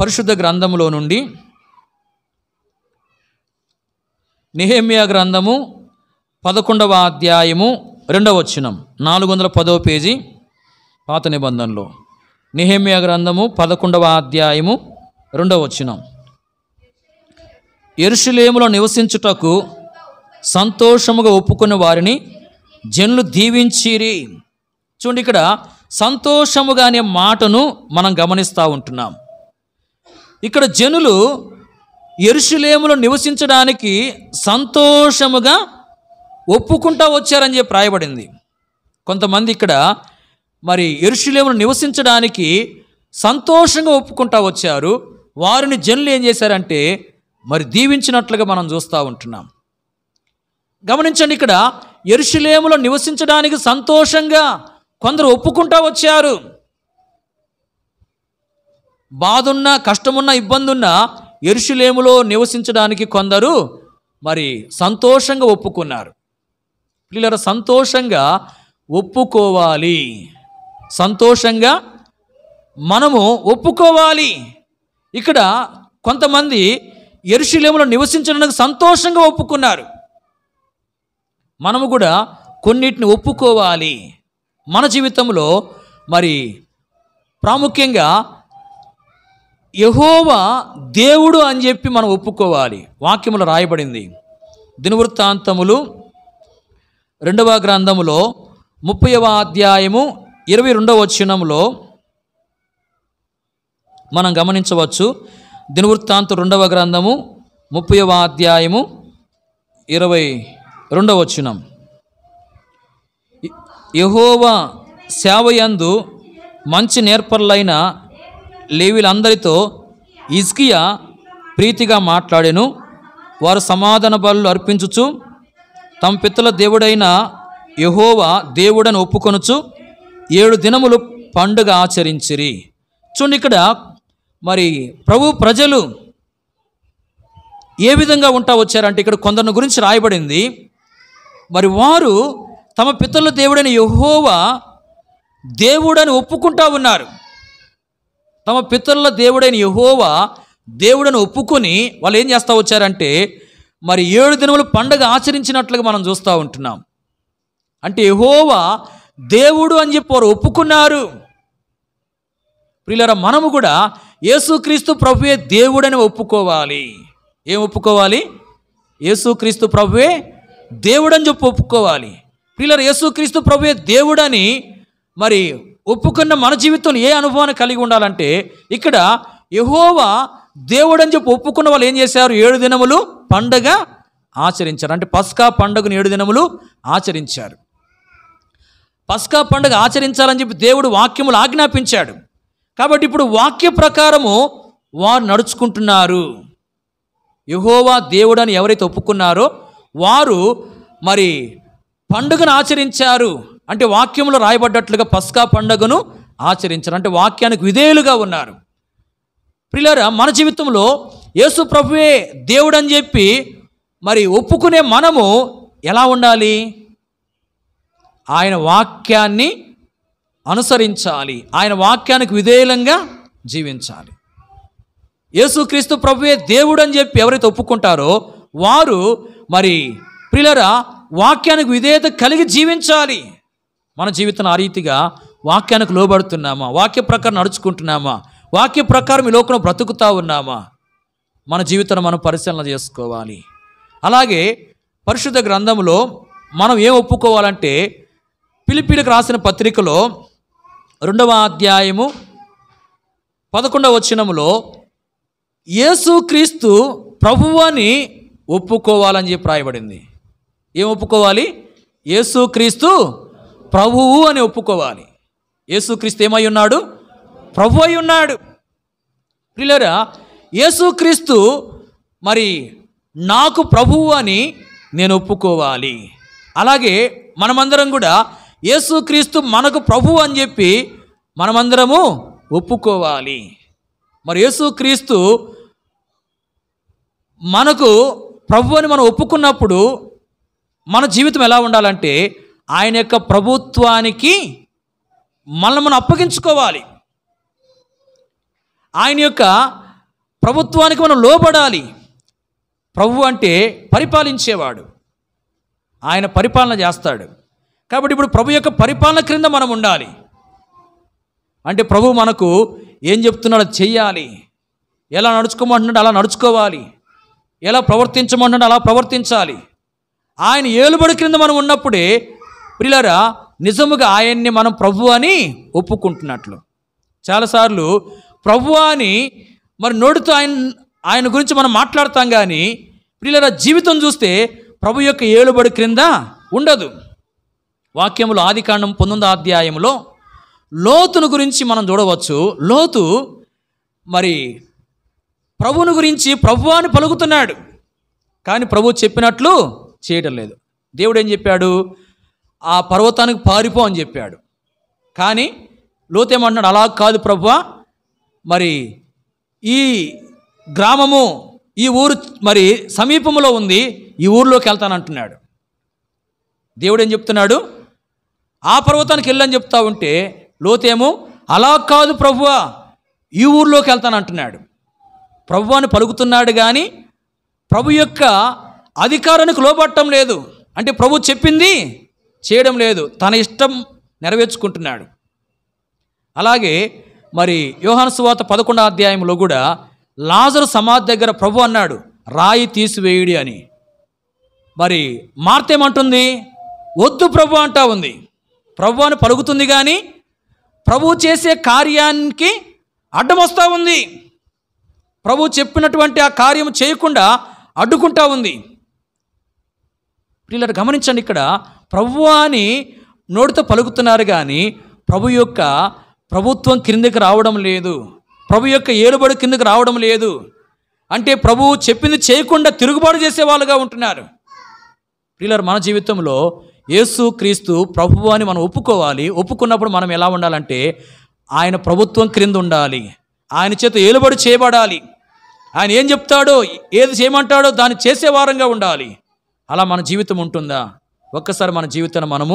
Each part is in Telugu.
పరిశుద్ధ గ్రంథములో నుండి నిహేమియా గ్రంథము పదకొండవ అధ్యాయము రెండవ వచ్చినం నాలుగు వందల పదవ పేజీ పాత నిబంధనలో నిహేమియా గ్రంథము పదకొండవ అధ్యాయము రెండవ వచ్చినం ఎరుషులేములో నివసించుటకు సంతోషముగా ఒప్పుకున్న వారిని జన్లు దీవించిరి చూడండి ఇక్కడ సంతోషముగా అనే మాటను మనం గమనిస్తూ ఉంటున్నాం ఇక్కడ జనులు ఎరుషులేములో నివసించడానికి సంతోషముగా ఒప్పుకుంటా వచ్చారని చెప్పి రాయబడింది కొంతమంది ఇక్కడ మరి ఎరుషులేమును నివసించడానికి సంతోషంగా ఒప్పుకుంటా వచ్చారు వారిని జనులు ఏం చేశారంటే మరి దీవించినట్లుగా మనం చూస్తూ ఉంటున్నాం గమనించండి ఇక్కడ ఎరుషులేములో నివసించడానికి సంతోషంగా కొందరు ఒప్పుకుంటా వచ్చారు బాధున్నా కష్టమున్నా ఉన్నా ఎరుషులేములో నివసించడానికి కొందరు మరి సంతోషంగా ఒప్పుకున్నారు పిల్లల సంతోషంగా ఒప్పుకోవాలి సంతోషంగా మనము ఒప్పుకోవాలి ఇక్కడ కొంతమంది ఎరుషులేములో నివసించడానికి సంతోషంగా ఒప్పుకున్నారు మనము కూడా కొన్నిటిని ఒప్పుకోవాలి మన జీవితంలో మరి ప్రాముఖ్యంగా యహోవా దేవుడు అని చెప్పి మనం ఒప్పుకోవాలి వాక్యములు రాయబడింది దినవృత్తాంతములు రెండవ గ్రంథములో ముప్పైవ అధ్యాయము ఇరవై రెండవ వచనంలో మనం గమనించవచ్చు దినవృత్తాంతం రెండవ గ్రంథము ముప్పైవ అధ్యాయము ఇరవై రెండవ వచనం యహోవా సేవయందు మంచి నేర్పర్లైన లేవీలందరితో ఇజ్కియా ప్రీతిగా మాట్లాడాను వారు సమాధాన బలు అర్పించుచు తమ పిత్తల దేవుడైన యహోవా దేవుడని ఒప్పుకొనుచు ఏడు దినములు పండుగ ఆచరించిరి చూడండి ఇక్కడ మరి ప్రభు ప్రజలు ఏ విధంగా ఉంటా వచ్చారంటే ఇక్కడ కొందరిని గురించి రాయబడింది మరి వారు తమ పితల దేవుడైన యహోవా దేవుడని ఒప్పుకుంటా ఉన్నారు తమ పితరుల దేవుడైన యహోవా దేవుడని ఒప్పుకొని వాళ్ళు ఏం చేస్తూ వచ్చారంటే మరి ఏడు దినములు పండగ ఆచరించినట్లుగా మనం చూస్తూ ఉంటున్నాం అంటే యహోవా దేవుడు అని చెప్పి వారు ఒప్పుకున్నారు ప్రియులరా మనము కూడా యేసుక్రీస్తు ప్రభువే దేవుడని ఒప్పుకోవాలి ఏం ఒప్పుకోవాలి యేసుక్రీస్తు ప్రభువే దేవుడని చెప్పి ఒప్పుకోవాలి ప్రియులరా యేసుక్రీస్తు ప్రభువే దేవుడని మరి ఒప్పుకున్న మన జీవితంలో ఏ అనుభవాన్ని కలిగి ఉండాలంటే ఇక్కడ యహోవా దేవుడని చెప్పి ఒప్పుకున్న వాళ్ళు ఏం చేశారు ఏడు దినములు పండగ ఆచరించారు అంటే పస్కా పండుగను ఏడు దినములు ఆచరించారు పస్కా పండుగ ఆచరించాలని చెప్పి దేవుడు వాక్యములు ఆజ్ఞాపించాడు కాబట్టి ఇప్పుడు వాక్య ప్రకారము వారు నడుచుకుంటున్నారు యహోవా దేవుడని ఎవరైతే ఒప్పుకున్నారో వారు మరి పండుగను ఆచరించారు అంటే వాక్యంలో రాయబడ్డట్లుగా పస్కా పండగను ఆచరించారు అంటే వాక్యానికి విధేయులుగా ఉన్నారు ప్రిలరా మన జీవితంలో యేసు ప్రభువే దేవుడు అని చెప్పి మరి ఒప్పుకునే మనము ఎలా ఉండాలి ఆయన వాక్యాన్ని అనుసరించాలి ఆయన వాక్యానికి విధేయులంగా జీవించాలి యేసుక్రీస్తు ప్రభువే దేవుడు అని చెప్పి ఎవరైతే ఒప్పుకుంటారో వారు మరి ప్రిలరా వాక్యానికి విధేయత కలిగి జీవించాలి మన జీవితం ఆ రీతిగా వాక్యానికి లోబడుతున్నామా వాక్య ప్రకారం నడుచుకుంటున్నామా వాక్య ప్రకారం ఈ లోకంలో బ్రతుకుతా ఉన్నామా మన జీవితాన్ని మనం పరిశీలన చేసుకోవాలి అలాగే పరిశుద్ధ గ్రంథంలో మనం ఏం ఒప్పుకోవాలంటే పిలిపిలకు రాసిన పత్రికలో రెండవ అధ్యాయము పదకొండవ వచనంలో క్రీస్తు ప్రభు అని ఒప్పుకోవాలని చెప్పి రాయబడింది ఏం ఒప్పుకోవాలి క్రీస్తు ప్రభువు అని ఒప్పుకోవాలి యేసుక్రీస్తు ఏమై ఉన్నాడు ప్రభు అయి ఉన్నాడు ప్రియులరా యేసుక్రీస్తు మరి నాకు ప్రభువు అని నేను ఒప్పుకోవాలి అలాగే మనమందరం కూడా యేసుక్రీస్తు మనకు ప్రభు అని చెప్పి మనమందరము ఒప్పుకోవాలి మరి యేసుక్రీస్తు మనకు ప్రభు అని మనం ఒప్పుకున్నప్పుడు మన జీవితం ఎలా ఉండాలంటే ఆయన యొక్క ప్రభుత్వానికి మనల్ని మనం అప్పగించుకోవాలి ఆయన యొక్క ప్రభుత్వానికి మనం లోబడాలి ప్రభు అంటే పరిపాలించేవాడు ఆయన పరిపాలన చేస్తాడు కాబట్టి ఇప్పుడు ప్రభు యొక్క పరిపాలన క్రింద మనం ఉండాలి అంటే ప్రభు మనకు ఏం చెప్తున్నాడు చెయ్యాలి ఎలా నడుచుకోమంటున్నాడు అలా నడుచుకోవాలి ఎలా ప్రవర్తించమంటున్నాడు అలా ప్రవర్తించాలి ఆయన ఏలుబడి క్రింద మనం ఉన్నప్పుడే ప్రిలరా నిజముగా ఆయన్ని మనం ప్రభు అని ఒప్పుకుంటున్నట్లు చాలాసార్లు ప్రభు అని మరి నోడుతూ ఆయన ఆయన గురించి మనం మాట్లాడతాం కానీ ప్రియులరా జీవితం చూస్తే ప్రభు యొక్క ఏలుబడి క్రింద ఉండదు వాక్యములు ఆది కాండం పంతొమ్మిదో అధ్యాయంలో లోతును గురించి మనం చూడవచ్చు లోతు మరి ప్రభుని గురించి ప్రభు అని పలుకుతున్నాడు కానీ ప్రభు చెప్పినట్లు చేయటం లేదు దేవుడు ఏం చెప్పాడు ఆ పర్వతానికి పారిపో అని చెప్పాడు కానీ లోతేమంటున్నాడు అలా కాదు ప్రభు మరి ఈ గ్రామము ఈ ఊరు మరి సమీపంలో ఉంది ఈ ఊరిలోకి వెళ్తానంటున్నాడు దేవుడు ఏం చెప్తున్నాడు ఆ పర్వతానికి వెళ్ళని చెప్తా ఉంటే లోతేమో అలా కాదు ప్రభువ ఈ ఊరిలోకి వెళ్తానంటున్నాడు ప్రభు అని పలుకుతున్నాడు కానీ ప్రభు యొక్క అధికారానికి లోబట్టం లేదు అంటే ప్రభు చెప్పింది చేయడం లేదు తన ఇష్టం నెరవేర్చుకుంటున్నాడు అలాగే మరి సువాత పదకొండో అధ్యాయంలో కూడా లాజరు సమాధి దగ్గర ప్రభు అన్నాడు రాయి తీసివేయుడి అని మరి మార్తేమంటుంది వద్దు ప్రభు అంటా ఉంది ప్రభు అని పలుకుతుంది కానీ ప్రభు చేసే కార్యానికి అడ్డం వస్తూ ఉంది ప్రభు చెప్పినటువంటి ఆ కార్యం చేయకుండా అడ్డుకుంటా ఉంది వీళ్ళని గమనించండి ఇక్కడ ప్రభు అని నోటితో పలుకుతున్నారు కానీ ప్రభు యొక్క ప్రభుత్వం క్రిందికి రావడం లేదు ప్రభు యొక్క ఏలుబడి కిందకు రావడం లేదు అంటే ప్రభువు చెప్పింది చేయకుండా తిరుగుబాటు చేసేవాళ్ళుగా ఉంటున్నారు పిల్లలు మన జీవితంలో యేసు క్రీస్తు ప్రభు అని మనం ఒప్పుకోవాలి ఒప్పుకున్నప్పుడు మనం ఎలా ఉండాలంటే ఆయన ప్రభుత్వం క్రింద ఉండాలి ఆయన చేత ఏలుబడి చేయబడాలి ఆయన ఏం చెప్తాడో ఏది చేయమంటాడో దాన్ని చేసేవారంగా ఉండాలి అలా మన జీవితం ఉంటుందా ఒక్కసారి మన జీవితాన్ని మనము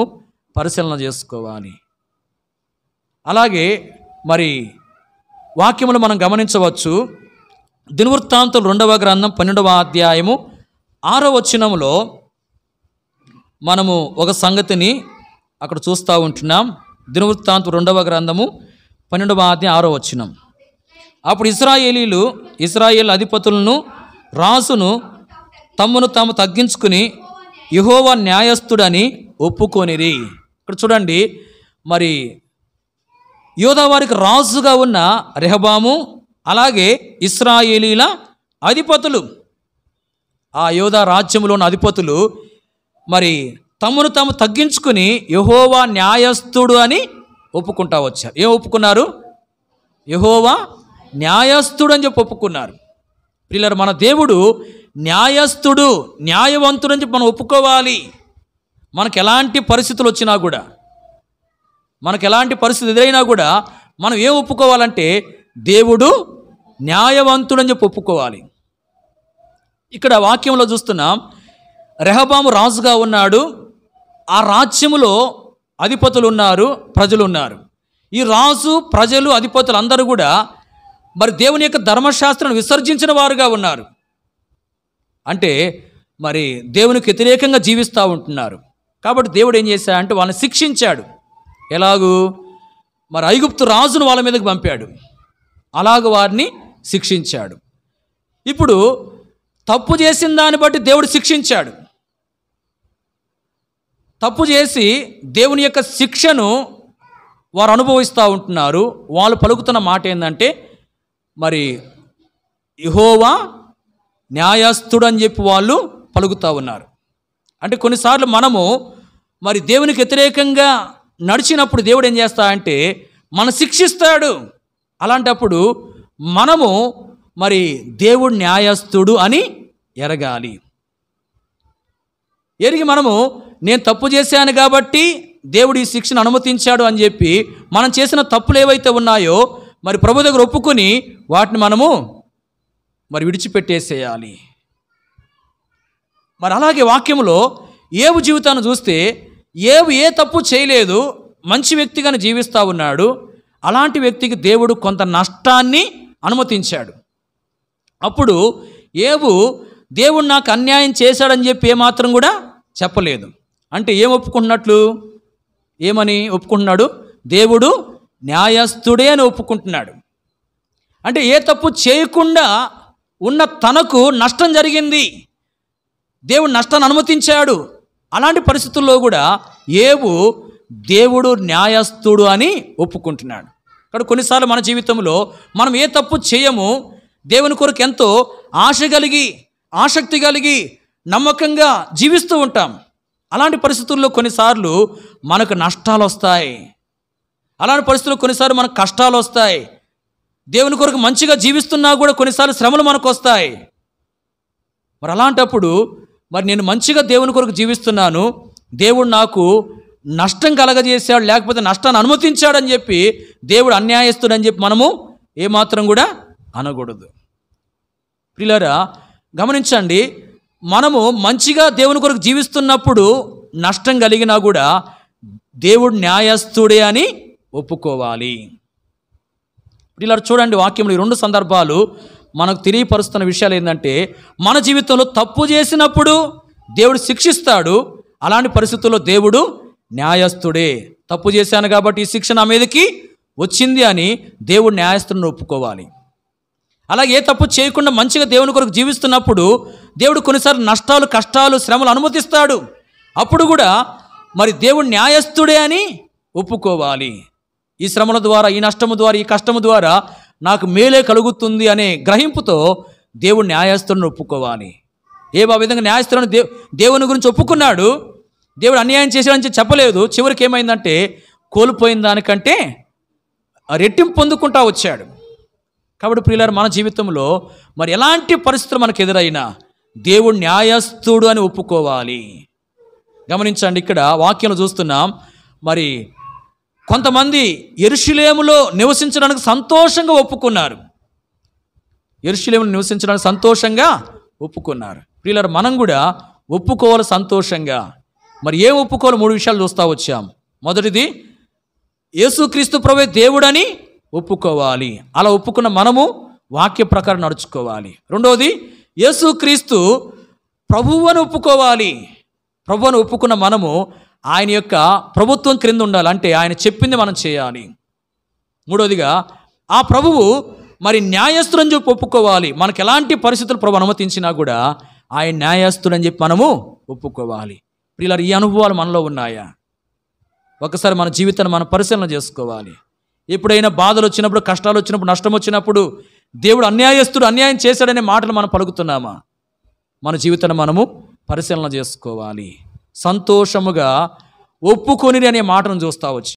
పరిశీలన చేసుకోవాలి అలాగే మరి వాక్యములు మనం గమనించవచ్చు దినవృత్తాంతం రెండవ గ్రంథం పన్నెండవ అధ్యాయము ఆరో వచ్చినములో మనము ఒక సంగతిని అక్కడ చూస్తూ ఉంటున్నాం దినవృత్తాంతం రెండవ గ్రంథము పన్నెండవ అధ్యాయం ఆరో వచ్చినం అప్పుడు ఇస్రాయేలీలు ఇస్రాయేల్ అధిపతులను రాసును తమను తాము తగ్గించుకుని యహోవ న్యాయస్థుడని ఒప్పుకొనిరి ఇక్కడ చూడండి మరి యోధావారికి రాజుగా ఉన్న రెహబాము అలాగే ఇస్రాయేలీల అధిపతులు ఆ యోధా రాజ్యంలో ఉన్న అధిపతులు మరి తమను తాము తగ్గించుకుని యహోవా న్యాయస్థుడు అని ఒప్పుకుంటా వచ్చారు ఏం ఒప్పుకున్నారు యహోవా న్యాయస్థుడు అని చెప్పి ఒప్పుకున్నారు పిల్లలు మన దేవుడు న్యాయస్థుడు న్యాయవంతుడు అని మనం ఒప్పుకోవాలి మనకు ఎలాంటి పరిస్థితులు వచ్చినా కూడా మనకు ఎలాంటి పరిస్థితి ఎదురైనా కూడా మనం ఏం ఒప్పుకోవాలంటే దేవుడు అని చెప్పి ఒప్పుకోవాలి ఇక్కడ వాక్యంలో చూస్తున్నాం రెహబాము రాజుగా ఉన్నాడు ఆ రాజ్యములో అధిపతులు ఉన్నారు ప్రజలు ఉన్నారు ఈ రాజు ప్రజలు అధిపతులు అందరూ కూడా మరి దేవుని యొక్క ధర్మశాస్త్రం విసర్జించిన వారుగా ఉన్నారు అంటే మరి దేవునికి వ్యతిరేకంగా జీవిస్తూ ఉంటున్నారు కాబట్టి దేవుడు ఏం చేశాడు అంటే వాళ్ళని శిక్షించాడు ఎలాగూ మరి ఐగుప్తు రాజును వాళ్ళ మీదకి పంపాడు అలాగ వారిని శిక్షించాడు ఇప్పుడు తప్పు చేసిన దాన్ని బట్టి దేవుడు శిక్షించాడు తప్పు చేసి దేవుని యొక్క శిక్షను వారు అనుభవిస్తూ ఉంటున్నారు వాళ్ళు పలుకుతున్న మాట ఏంటంటే మరి ఇహోవా న్యాయస్థుడు అని చెప్పి వాళ్ళు పలుకుతూ ఉన్నారు అంటే కొన్నిసార్లు మనము మరి దేవునికి వ్యతిరేకంగా నడిచినప్పుడు దేవుడు ఏం చేస్తా అంటే మన శిక్షిస్తాడు అలాంటప్పుడు మనము మరి దేవుడు న్యాయస్థుడు అని ఎరగాలి ఎరిగి మనము నేను తప్పు చేశాను కాబట్టి దేవుడు ఈ శిక్షను అనుమతించాడు అని చెప్పి మనం చేసిన తప్పులు ఏవైతే ఉన్నాయో మరి ప్రభు దగ్గర ఒప్పుకొని వాటిని మనము మరి విడిచిపెట్టేసేయాలి మరి అలాగే వాక్యంలో ఏవు జీవితాన్ని చూస్తే ఏవు ఏ తప్పు చేయలేదు మంచి వ్యక్తిగానే జీవిస్తూ ఉన్నాడు అలాంటి వ్యక్తికి దేవుడు కొంత నష్టాన్ని అనుమతించాడు అప్పుడు ఏవు దేవుడు నాకు అన్యాయం చేశాడని చెప్పి ఏమాత్రం కూడా చెప్పలేదు అంటే ఏం ఒప్పుకుంటున్నట్లు ఏమని ఒప్పుకుంటున్నాడు దేవుడు న్యాయస్థుడే అని ఒప్పుకుంటున్నాడు అంటే ఏ తప్పు చేయకుండా ఉన్న తనకు నష్టం జరిగింది దేవుడు నష్టాన్ని అనుమతించాడు అలాంటి పరిస్థితుల్లో కూడా ఏవు దేవుడు న్యాయస్థుడు అని ఒప్పుకుంటున్నాడు కాబట్టి కొన్నిసార్లు మన జీవితంలో మనం ఏ తప్పు చేయము దేవుని కొరకు ఎంతో ఆశ కలిగి ఆసక్తి కలిగి నమ్మకంగా జీవిస్తూ ఉంటాం అలాంటి పరిస్థితుల్లో కొన్నిసార్లు మనకు నష్టాలు వస్తాయి అలాంటి పరిస్థితుల్లో కొన్నిసార్లు మనకు కష్టాలు వస్తాయి దేవుని కొరకు మంచిగా జీవిస్తున్నా కూడా కొన్నిసార్లు శ్రమలు మనకు వస్తాయి మరి అలాంటప్పుడు మరి నేను మంచిగా దేవుని కొరకు జీవిస్తున్నాను దేవుడు నాకు నష్టం కలగజేశాడు లేకపోతే నష్టాన్ని అనుమతించాడని చెప్పి దేవుడు అన్యాయస్తుడని చెప్పి మనము ఏమాత్రం కూడా అనకూడదు ప్రిలరా గమనించండి మనము మంచిగా దేవుని కొరకు జీవిస్తున్నప్పుడు నష్టం కలిగినా కూడా దేవుడు న్యాయస్తుడే అని ఒప్పుకోవాలి ఇలా చూడండి వాక్యంలో ఈ రెండు సందర్భాలు మనకు తెలియపరుస్తున్న విషయాలు ఏంటంటే మన జీవితంలో తప్పు చేసినప్పుడు దేవుడు శిక్షిస్తాడు అలాంటి పరిస్థితుల్లో దేవుడు న్యాయస్థుడే తప్పు చేశాను కాబట్టి ఈ శిక్ష నా మీదకి వచ్చింది అని దేవుడు న్యాయస్థుడిని ఒప్పుకోవాలి అలాగే ఏ తప్పు చేయకుండా మంచిగా దేవుని కొరకు జీవిస్తున్నప్పుడు దేవుడు కొన్నిసార్లు నష్టాలు కష్టాలు శ్రమలు అనుమతిస్తాడు అప్పుడు కూడా మరి దేవుడు న్యాయస్థుడే అని ఒప్పుకోవాలి ఈ శ్రమల ద్వారా ఈ నష్టము ద్వారా ఈ కష్టము ద్వారా నాకు మేలే కలుగుతుంది అనే గ్రహింపుతో దేవుడు న్యాయస్థులను ఒప్పుకోవాలి ఏ ఆ విధంగా న్యాయస్థులను దేవు దేవుని గురించి ఒప్పుకున్నాడు దేవుడు అన్యాయం చేశాడని చెప్పలేదు చివరికి ఏమైందంటే కోల్పోయిన దానికంటే రెట్టింపు పొందుకుంటా వచ్చాడు కాబట్టి ప్రియులారు మన జీవితంలో మరి ఎలాంటి పరిస్థితులు మనకు ఎదురైనా దేవుడు న్యాయస్థుడు అని ఒప్పుకోవాలి గమనించండి ఇక్కడ వాక్యం చూస్తున్నాం మరి కొంతమంది ఎరుషులేములో నివసించడానికి సంతోషంగా ఒప్పుకున్నారు ఎరుషులేములు నివసించడానికి సంతోషంగా ఒప్పుకున్నారు ప్రియులరు మనం కూడా ఒప్పుకోవాలి సంతోషంగా మరి ఏం ఒప్పుకోవాలి మూడు విషయాలు చూస్తూ వచ్చాం మొదటిది యేసుక్రీస్తు ప్రవే దేవుడని ఒప్పుకోవాలి అలా ఒప్పుకున్న మనము వాక్య ప్రకారం నడుచుకోవాలి రెండవది యేసుక్రీస్తు ప్రభువు అని ఒప్పుకోవాలి ప్రభువును ఒప్పుకున్న మనము ఆయన యొక్క ప్రభుత్వం క్రింద ఉండాలి అంటే ఆయన చెప్పింది మనం చేయాలి మూడోదిగా ఆ ప్రభువు మరి అని చెప్పి ఒప్పుకోవాలి మనకు ఎలాంటి పరిస్థితులు ప్రభు అనుమతించినా కూడా ఆయన అని చెప్పి మనము ఒప్పుకోవాలి ప్రియులారు ఈ అనుభవాలు మనలో ఉన్నాయా ఒకసారి మన జీవితాన్ని మనం పరిశీలన చేసుకోవాలి ఎప్పుడైనా బాధలు వచ్చినప్పుడు కష్టాలు వచ్చినప్పుడు నష్టం వచ్చినప్పుడు దేవుడు అన్యాయస్తుడు అన్యాయం చేశాడనే మాటలు మనం పలుకుతున్నామా మన జీవితాన్ని మనము పరిశీలన చేసుకోవాలి సంతోషముగా ఒప్పుకొనిది అనే మాటను చూస్తా వచ్చి